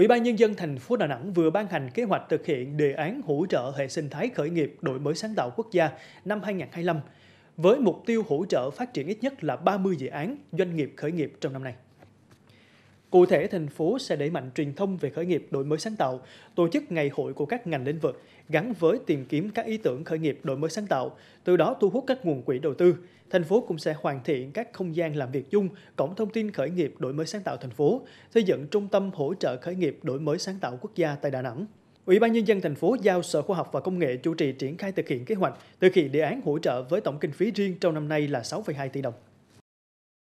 Ủy ban Nhân dân thành phố Đà Nẵng vừa ban hành kế hoạch thực hiện đề án hỗ trợ hệ sinh thái khởi nghiệp đổi mới sáng tạo quốc gia năm 2025 với mục tiêu hỗ trợ phát triển ít nhất là 30 dự án doanh nghiệp khởi nghiệp trong năm nay. Cụ thể, thành phố sẽ đẩy mạnh truyền thông về khởi nghiệp đổi mới sáng tạo, tổ chức ngày hội của các ngành lĩnh vực, gắn với tìm kiếm các ý tưởng khởi nghiệp đổi mới sáng tạo, từ đó thu hút các nguồn quỹ đầu tư. Thành phố cũng sẽ hoàn thiện các không gian làm việc chung, cổng thông tin khởi nghiệp đổi mới sáng tạo thành phố, xây dựng trung tâm hỗ trợ khởi nghiệp đổi mới sáng tạo quốc gia tại Đà Nẵng. Ủy ban nhân dân thành phố giao Sở Khoa học và Công nghệ chủ trì triển khai thực hiện kế hoạch, thực hiện đề án hỗ trợ với tổng kinh phí riêng trong năm nay là 6,2 tỷ đồng.